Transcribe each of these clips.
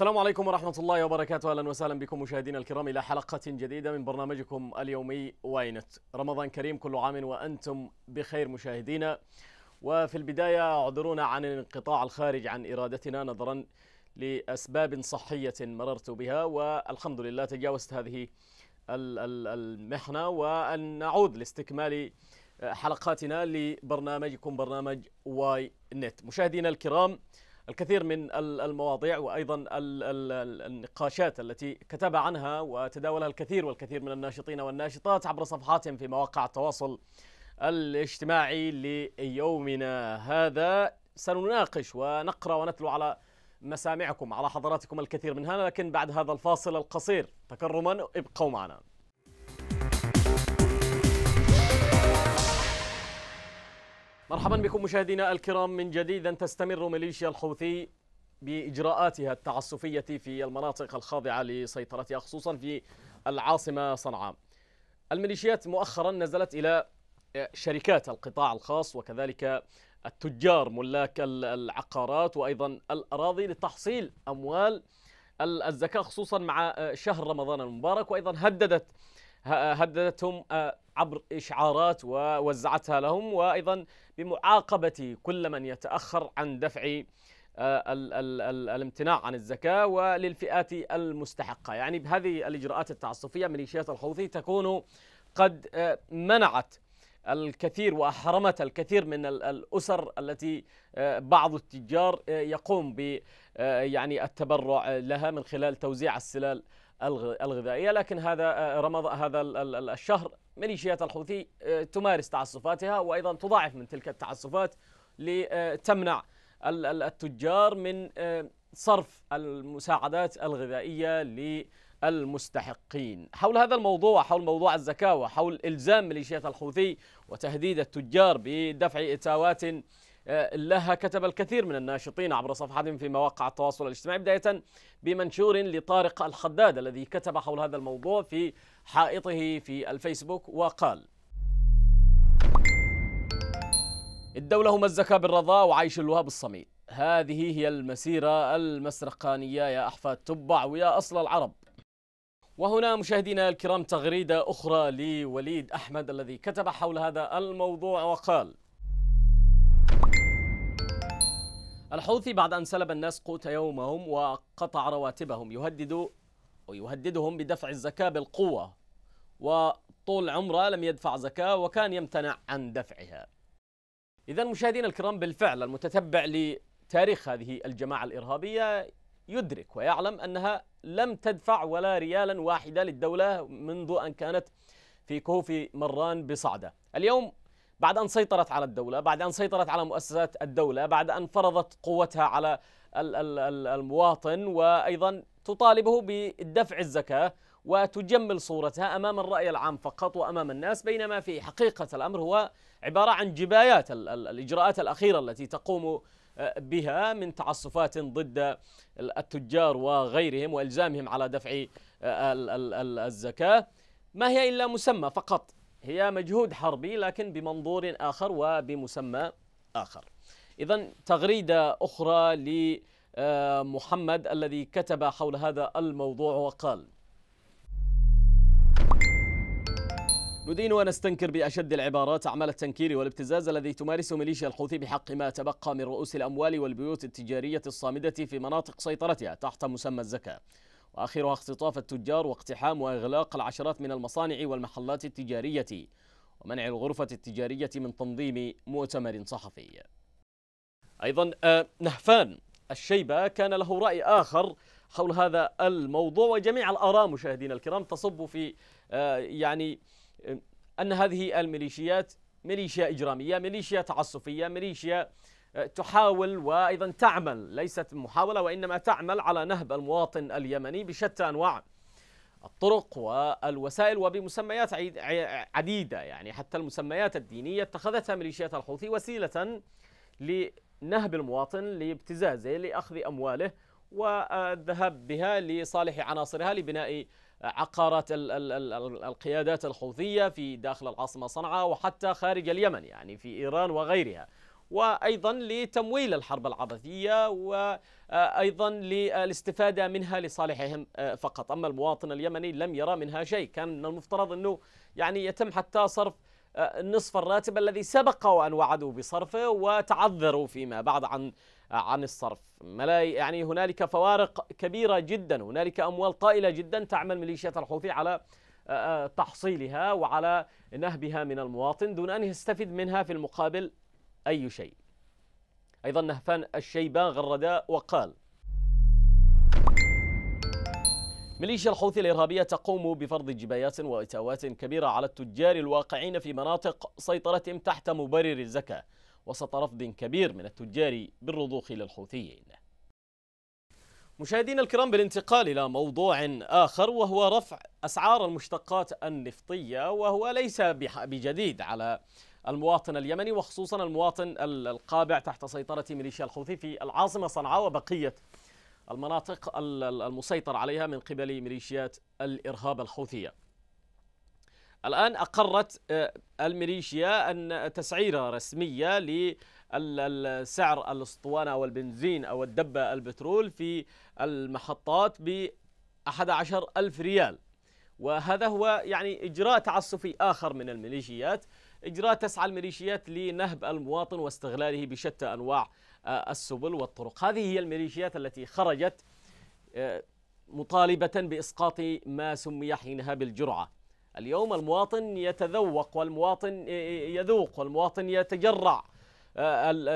السلام عليكم ورحمة الله وبركاته أهلا وسهلا بكم مشاهدينا الكرام إلى حلقة جديدة من برنامجكم اليومي واينت رمضان كريم كل عام وأنتم بخير مشاهدينا وفي البداية اعذرونا عن الانقطاع الخارج عن إرادتنا نظرا لأسباب صحية مررت بها والحمد لله تجاوزت هذه المحنة وأن نعود لاستكمال حلقاتنا لبرنامجكم برنامج واي نت مشاهدينا الكرام الكثير من المواضيع وايضا النقاشات التي كتب عنها وتداولها الكثير والكثير من الناشطين والناشطات عبر صفحاتهم في مواقع التواصل الاجتماعي ليومنا هذا سنناقش ونقرا ونتلو على مسامعكم على حضراتكم الكثير منها لكن بعد هذا الفاصل القصير تكرما ابقوا معنا مرحبا بكم مشاهدينا الكرام من جديد أن تستمر ميليشيا الحوثي بإجراءاتها التعسفية في المناطق الخاضعة لسيطرتها خصوصا في العاصمة صنعاء الميليشيات مؤخرا نزلت إلى شركات القطاع الخاص وكذلك التجار ملاك العقارات وأيضا الأراضي لتحصيل أموال الزكاة خصوصا مع شهر رمضان المبارك وأيضا هددت هددتهم عبر إشعارات ووزعتها لهم وأيضا بمعاقبة كل من يتأخر عن دفع آه، الامتناع عن الزكاة وللفئات المستحقة يعني بهذه الإجراءات التعصفية ميليشيات الحوثي تكون قد آه، منعت الكثير وأحرمت الكثير من الأسر التي آه، بعض التجار يقوم ب يعني التبرع لها من خلال توزيع السلال الغذائية لكن هذا رمضان هذا الشهر ميليشيات الحوثي آه، تمارس تعسفاتها وايضا تضاعف من تلك التعسفات لتمنع التجار من آه، صرف المساعدات الغذائيه للمستحقين. حول هذا الموضوع حول موضوع الزكاه وحول الزام ميليشيات الحوثي وتهديد التجار بدفع اتاوات آه، لها كتب الكثير من الناشطين عبر صفحاتهم في مواقع التواصل الاجتماعي بداية بمنشور لطارق الحداد الذي كتب حول هذا الموضوع في حائطه في الفيسبوك وقال الدولة هم بالرضا وعيش الوهاب الصميد هذه هي المسيرة المسرقانية يا أحفاد تبع ويا أصل العرب وهنا مشاهدينا الكرام تغريدة أخرى لوليد أحمد الذي كتب حول هذا الموضوع وقال الحوثي بعد أن سلب الناس قوت يومهم وقطع رواتبهم يهدد ويهددهم بدفع الزكاة بالقوة وطول عمره لم يدفع زكاة وكان يمتنع عن دفعها إذا مشاهدينا الكرام بالفعل المتتبع لتاريخ هذه الجماعة الإرهابية يدرك ويعلم أنها لم تدفع ولا ريالا واحدة للدولة منذ أن كانت في كهوف مران بصعدة اليوم بعد أن سيطرت على الدولة بعد أن سيطرت على مؤسسات الدولة بعد أن فرضت قوتها على المواطن وأيضا تطالبه بدفع الزكاة وتجمل صورتها أمام الرأي العام فقط وأمام الناس بينما في حقيقة الأمر هو عبارة عن جبايات الإجراءات الأخيرة التي تقوم آه، بها من تعصفات ضد التجار وغيرهم والزامهم على دفع آه، الزكاه ما هي الا مسمى فقط هي مجهود حربي لكن بمنظور آخر وبمسمى آخر إذا تغريدة أخرى لمحمد آه، الذي كتب حول هذا الموضوع وقال ندين ونستنكر بأشد العبارات أعمال التنكير والابتزاز الذي تمارسه ميليشيا الحوثي بحق ما تبقى من رؤوس الأموال والبيوت التجارية الصامدة في مناطق سيطرتها تحت مسمى الزكاة وآخرها اختطاف التجار واقتحام وإغلاق العشرات من المصانع والمحلات التجارية ومنع الغرفة التجارية من تنظيم مؤتمر صحفي أيضا آه، نهفان الشيبة كان له رأي آخر حول هذا الموضوع وجميع الآراء مشاهدينا الكرام تصب في آه، يعني آه، أن هذه الميليشيات ميليشيا إجرامية ميليشيا تعسفية ميليشيا أه، تحاول وأيضا تعمل ليست محاولة وإنما تعمل على نهب المواطن اليمني بشتى أنواع الطرق والوسائل وبمسميات عديدة يعني حتى المسميات الدينية اتخذتها ميليشيات الحوثي وسيلة لنهب المواطن لابتزازه لأخذ أمواله والذهاب بها لصالح عناصرها لبناء عقارات القيادات الحوثية في داخل العاصمة صنعاء وحتى خارج اليمن يعني في إيران وغيرها وأيضا لتمويل الحرب العبثية وأيضا للاستفادة منها لصالحهم آه، فقط أما المواطن اليمني لم يرى منها شيء كان من المفترض أنه يعني يتم حتى صرف آه، نصف الراتب الذي سبق وأن وعدوا بصرفه وتعذروا فيما بعد عن آه، عن الصرف يعني هنالك فوارق كبيرة جدا هنالك أموال طائلة جدا تعمل ميليشيات الحوثي على تحصيلها وعلى نهبها من المواطن دون أن يستفيد منها في المقابل أي شيء أيضا نهفان الشيبان غرداء وقال ميليشيا الحوثي الإرهابية تقوم بفرض جبايات وإتاوات كبيرة على التجار الواقعين في مناطق سيطرتهم تحت مبرر الزكاة وسط رفض كبير من التجار بالرضوخ للحوثيين مشاهدينا الكرام بالانتقال إلى موضوع آخر وهو رفع أسعار المشتقات النفطية وهو ليس بجديد على المواطن اليمني وخصوصا المواطن القابع تحت سيطرة ميليشيا الحوثي في العاصمة صنعاء وبقية المناطق المسيطر عليها من قبل ميليشيات الإرهاب الحوثية الآن أقرت آه، الميليشيا أن تسعيرة رسمية للسعر الأسطوانة أو البنزين أو الدبة البترول في المحطات ب 11 ألف ريال وهذا هو يعني إجراء تعسفي آخر من الميليشيات إجراء تسعى الميليشيات لنهب المواطن واستغلاله بشتى أنواع آه، السبل والطرق هذه هي الميليشيات التي خرجت آه، مطالبة بإسقاط ما سمي حينها بالجرعة اليوم المواطن يتذوق والمواطن يذوق والمواطن يتجرع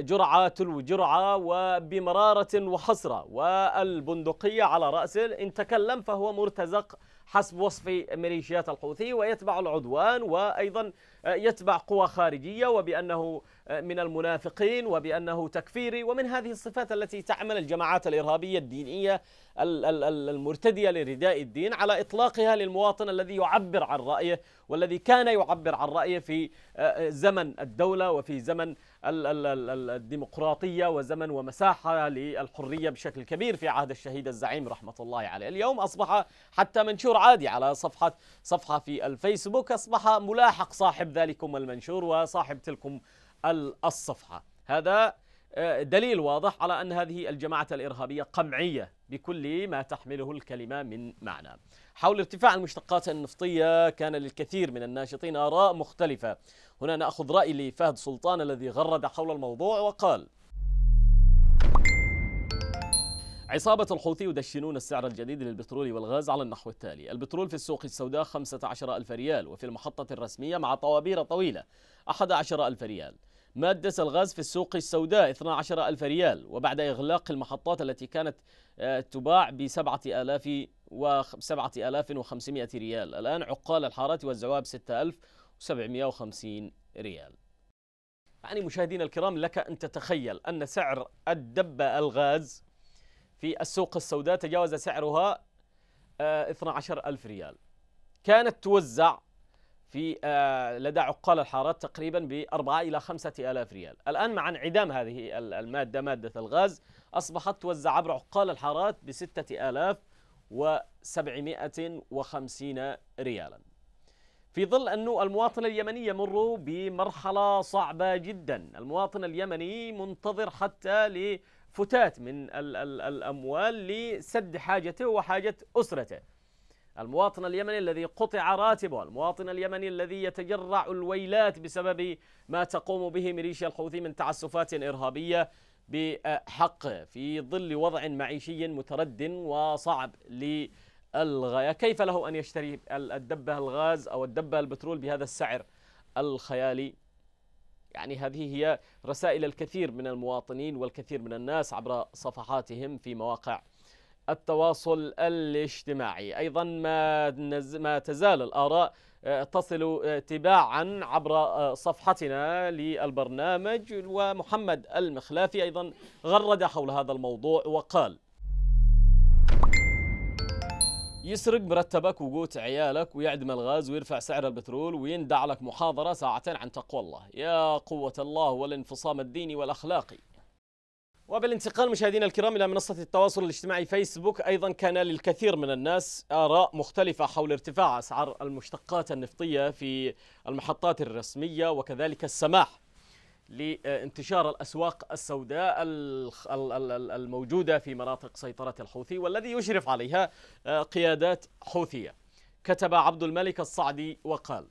جرعة تلو جرعة وبمرارة وحسرة والبندقية على رأسه إن تكلم فهو مرتزق حسب وصف ميليشيات الحوثي ويتبع العدوان وأيضا يتبع قوى خارجية وبأنه من المنافقين وبأنه تكفيري ومن هذه الصفات التي تعمل الجماعات الإرهابية الدينية المرتدية لرداء الدين على إطلاقها للمواطن الذي يعبر عن رأيه والذي كان يعبر عن رأيه في آه، آه، زمن الدولة وفي زمن الديمقراطية وزمن ومساحة للحرية بشكل كبير في عهد الشهيد الزعيم رحمة الله عليه اليوم أصبح حتى منشور عادي على صفحة صفحة في الفيسبوك أصبح ملاحق صاحب ذلكم المنشور وصاحب تلكم الصفحة هذا آه، دليل واضح على أن هذه الجماعة الإرهابية قمعية بكل ما تحمله الكلمة من معنى حول ارتفاع المشتقات النفطية كان للكثير من الناشطين آراء مختلفة هنا نأخذ رأي لفهد سلطان الذي غرد حول الموضوع وقال عصابة الحوثي يدشنون السعر الجديد للبترول والغاز على النحو التالي البترول في السوق السوداء 15 ألف ريال وفي المحطة الرسمية مع طوابير طويلة 11 ألف ريال مادة الغاز في السوق السوداء 12 ألف ريال وبعد إغلاق المحطات التي كانت آه، تباع ب 7000 و 7500 ريال الآن عقال الحارة والزواب 6000 750 ريال يعني مشاهدينا الكرام لك أن تتخيل أن سعر الدبة الغاز في السوق السوداء تجاوز سعرها 12 آه، ألف ريال كانت توزع في آه، لدى عقال الحارات تقريبا ب 4 إلى 5 آلاف ريال الآن مع انعدام هذه المادة مادة الغاز أصبحت توزع عبر عقال الحارات ب 6 آلاف ريالا في ظل أنه المواطن اليمني يمر بمرحلة صعبة جدا المواطن اليمني منتظر حتى لفتات من الـ الـ الأموال لسد حاجته وحاجة أسرته المواطن اليمني الذي قطع راتبه المواطن اليمني الذي يتجرع الويلات بسبب ما تقوم به ميليشيا الحوثي من تعسفات إرهابية بحقه في ظل وضع معيشي متردد وصعب للمواطن الغاية كيف له أن يشتري الدبة الغاز أو الدبة البترول بهذا السعر الخيالي يعني هذه هي رسائل الكثير من المواطنين والكثير من الناس عبر صفحاتهم في مواقع التواصل الاجتماعي ايضا ما ما تزال الاراء آه، تصل تباعا عبر آه، صفحتنا للبرنامج ومحمد المخلافي ايضا غرد حول هذا الموضوع وقال يسرق مرتبك وقوت عيالك ويعدم الغاز ويرفع سعر البترول ويندع لك محاضرة ساعتين عن تقوى الله يا قوة الله والانفصام الديني والأخلاقي وبالانتقال مشاهدينا الكرام إلى منصة التواصل الاجتماعي فيسبوك أيضا كان للكثير من الناس آراء مختلفة حول ارتفاع أسعار المشتقات النفطية في المحطات الرسمية وكذلك السماح لانتشار الأسواق السوداء الموجودة في مناطق سيطرة الحوثي والذي يشرف عليها آه، قيادات حوثية كتب عبد الملك الصعدي وقال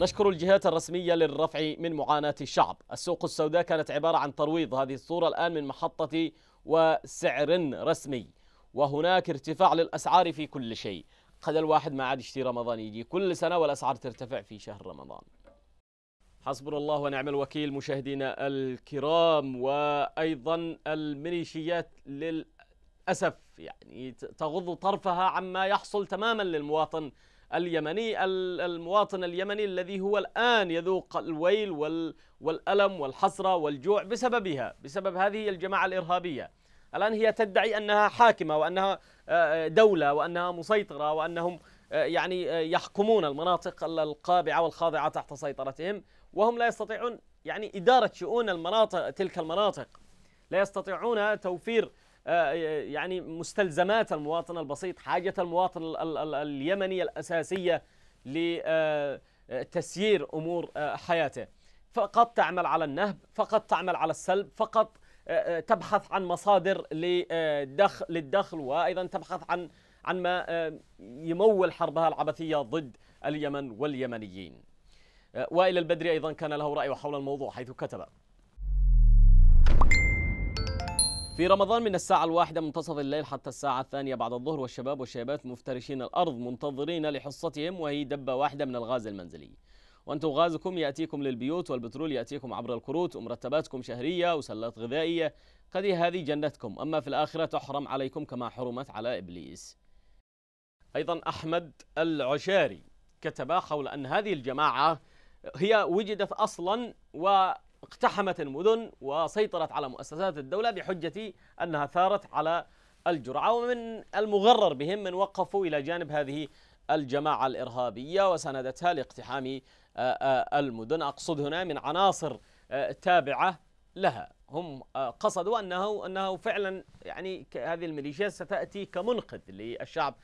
نشكر الجهات الرسمية للرفع من معاناة الشعب السوق السوداء كانت عبارة عن ترويض هذه الصورة الآن من محطة وسعر رسمي وهناك ارتفاع للأسعار في كل شيء قد الواحد ما عاد يشتري رمضان يجي كل سنة والأسعار ترتفع في شهر رمضان حسبنا الله ونعم الوكيل مشاهدينا الكرام وايضا الميليشيات للاسف يعني تغض طرفها عما يحصل تماما للمواطن اليمني المواطن اليمني الذي هو الان يذوق الويل والالم والحسره والجوع بسببها بسبب هذه الجماعه الارهابيه الان هي تدعي انها حاكمه وانها آه، دوله وانها مسيطره وانهم آه، يعني آه، يحكمون المناطق القابعه والخاضعه تحت سيطرتهم وهم لا يستطيعون يعني إدارة شؤون المناطق تلك المناطق لا يستطيعون توفير آه، يعني مستلزمات المواطن البسيط حاجة المواطن اليمني الأساسية لتسيير آه، أمور آه، حياته فقط تعمل على النهب فقط تعمل على السلب فقط تبحث عن مصادر للدخل وأيضا تبحث عن عن ما يمول حربها العبثية ضد اليمن واليمنيين وائل البدري أيضا كان له رأي حول الموضوع حيث كتب في رمضان من الساعة الواحدة منتصف الليل حتى الساعة الثانية بعد الظهر والشباب والشابات مفترشين الأرض منتظرين لحصتهم وهي دبة واحدة من الغاز المنزلي وأنتم غازكم يأتيكم للبيوت والبترول يأتيكم عبر الكروت ومرتباتكم شهرية وسلات غذائية قد هذه جنتكم أما في الآخرة تحرم عليكم كما حرمت على إبليس أيضا أحمد العشاري كتب حول أن هذه الجماعة هي وجدت أصلا واقتحمت المدن وسيطرت على مؤسسات الدولة بحجة أنها ثارت على الجرعة ومن المغرر بهم من وقفوا إلى جانب هذه الجماعة الإرهابية وساندتها لاقتحام آه، آه، المدن أقصد هنا من عناصر آه، تابعة لها هم قصدوا أنه, أنه فعلا يعني هذه الميليشيات ستأتي كمنقذ للشعب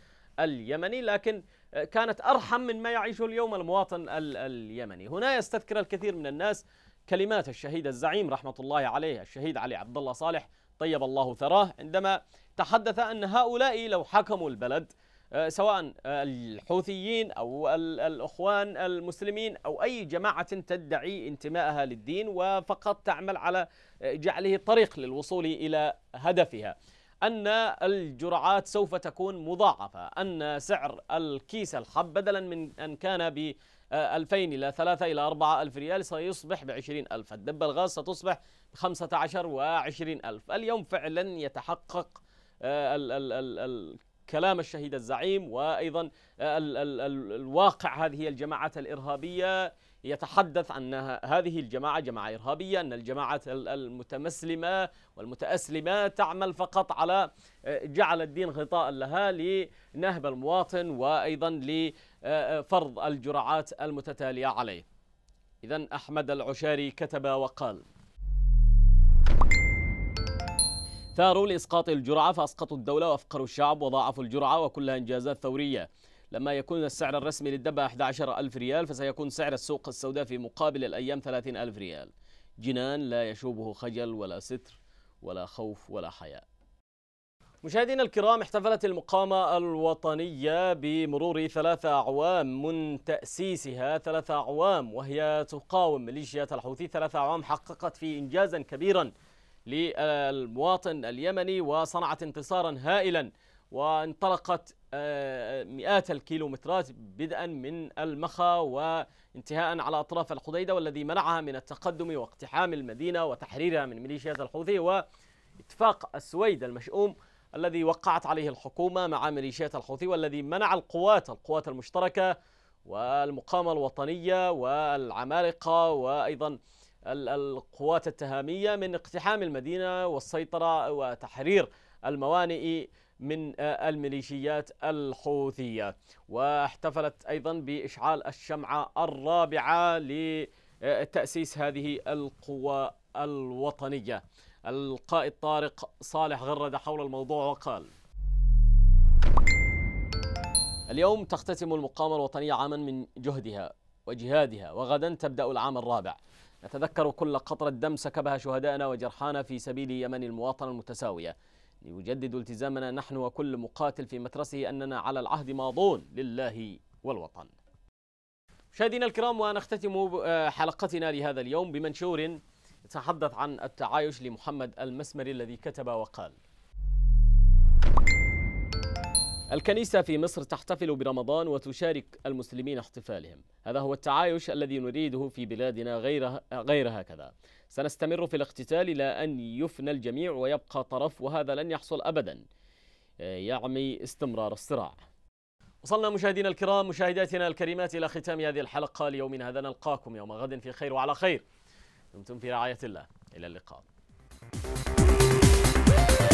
اليمني لكن كانت أرحم من ما يعيشه اليوم المواطن ال اليمني هنا يستذكر الكثير من الناس كلمات الشهيد الزعيم رحمة الله عليه الشهيد علي عبد الله صالح طيب الله ثراه عندما تحدث أن هؤلاء لو حكموا البلد آه، سواء الحوثيين أو الأخوان المسلمين أو أي جماعة تدعي انتمائها للدين وفقط تعمل على جعله طريق للوصول إلى هدفها أن الجرعات سوف تكون مضاعفة أن سعر الكيس الحب بدلا من أن كان ب 2000 آه، إلى 3 إلى 4000 ريال سيصبح ب 20000 الدبة الغاز ستصبح ب 15 و 20000 اليوم فعلا يتحقق آه، ال ال ال ال كلام الشهيد الزعيم وأيضا آه، ال ال ال الواقع هذه الجماعات الإرهابية يتحدث عن هذه الجماعة جماعة إرهابية أن الجماعة المتمسلمة والمتأسلمة تعمل فقط على آه، جعل الدين غطاء لها لنهب المواطن وأيضا لفرض الجرعات المتتالية عليه إذا أحمد العشاري كتب وقال ثاروا لإسقاط الجرعة فأسقطوا الدولة وأفقروا الشعب وضاعفوا الجرعة وكلها إنجازات ثورية لما يكون السعر الرسمي للدبة 11 ألف ريال فسيكون سعر السوق السوداء في مقابل الأيام 30 ألف ريال جنان لا يشوبه خجل ولا ستر ولا خوف ولا حياء مشاهدينا الكرام احتفلت المقامة الوطنية بمرور ثلاثة أعوام من تأسيسها ثلاثة أعوام وهي تقاوم ميليشيات الحوثي ثلاثة أعوام حققت في إنجازا كبيرا للمواطن اليمني وصنعت انتصارا هائلا وانطلقت مئات الكيلومترات بدءا من المخا وانتهاء على أطراف الحديدة والذي منعها من التقدم واقتحام المدينة وتحريرها من ميليشيات الحوثي واتفاق السويد المشؤوم الذي وقعت عليه الحكومة مع ميليشيات الحوثي والذي منع القوات القوات المشتركة والمقاومة الوطنية والعمالقة وأيضا القوات التهامية من اقتحام المدينة والسيطرة وتحرير الموانئ من آه، الميليشيات الحوثية واحتفلت أيضا بإشعال الشمعة الرابعة لتأسيس هذه القوى الوطنية القائد طارق صالح غرد حول الموضوع وقال اليوم تختتم المقاومة الوطنية عاما من جهدها وجهادها وغدا تبدأ العام الرابع نتذكر كل قطرة دم سكبها شهدائنا وجرحانا في سبيل يمن المواطنة المتساوية ليجدد التزامنا نحن وكل مقاتل في مترسه أننا على العهد ماضون لله والوطن مشاهدينا الكرام ونختتم آه، حلقتنا لهذا اليوم بمنشور تحدث عن التعايش لمحمد المسمري الذي كتب وقال الكنيسة في مصر تحتفل برمضان وتشارك المسلمين احتفالهم هذا هو التعايش الذي نريده في بلادنا غير, غير هكذا سنستمر في الاقتتال إلى أن يفنى الجميع ويبقى طرف وهذا لن يحصل أبدا يعمي استمرار الصراع وصلنا مشاهدينا الكرام مشاهداتنا الكريمات إلى ختام هذه الحلقة ليومنا هذا نلقاكم يوم غد في خير وعلى خير دمتم في رعاية الله إلى اللقاء